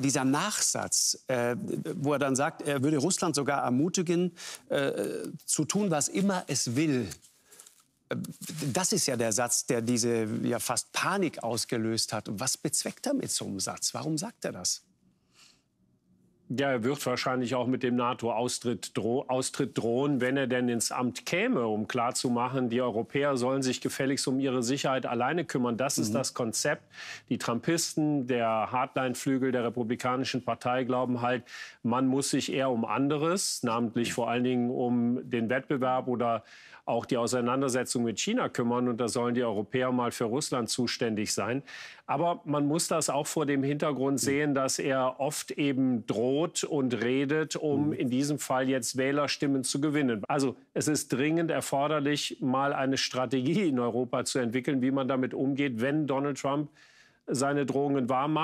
dieser Nachsatz, äh, wo er dann sagt, er würde Russland sogar ermutigen, äh, zu tun, was immer es will. Äh, das ist ja der Satz, der diese ja fast Panik ausgelöst hat. Und was bezweckt er mit so einem Satz? Warum sagt er das? Ja, er wird wahrscheinlich auch mit dem NATO-Austritt dro Austritt drohen, wenn er denn ins Amt käme, um klarzumachen, die Europäer sollen sich gefälligst um ihre Sicherheit alleine kümmern. Das mhm. ist das Konzept. Die Trumpisten, der Hardline-Flügel der Republikanischen Partei glauben halt, man muss sich eher um anderes, namentlich vor allen Dingen um den Wettbewerb oder auch die Auseinandersetzung mit China kümmern. Und da sollen die Europäer mal für Russland zuständig sein. Aber man muss das auch vor dem Hintergrund mhm. sehen, dass er oft eben droht, droht und redet, um mhm. in diesem Fall jetzt Wählerstimmen zu gewinnen. Also es ist dringend erforderlich, mal eine Strategie in Europa zu entwickeln, wie man damit umgeht, wenn Donald Trump seine Drohungen wahrmacht.